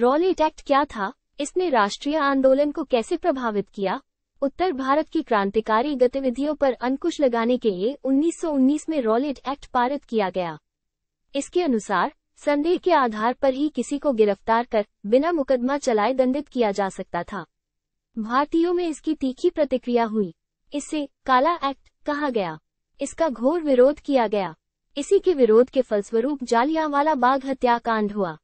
Rowlatt act क्या था इसने राष्ट्रीय आंदोलन को कैसे प्रभावित किया उत्तर भारत की क्रांतिकारी गतिविधियों पर अंकुश लगाने के लिए 1919 में रॉलेट एक्ट पारित किया गया इसके अनुसार संदेह के आधार पर ही किसी को गिरफ्तार कर बिना मुकदमा चलाए दंडित किया जा सकता था भारतीयों में इसकी तीखी प्रतिक्रिया हुई इसे काला एक्ट कहा गया इसका घोर विरोध किया गया इसी के विरोध के फलस्वरूप जालियांवाला बाघ हत्याकांड हुआ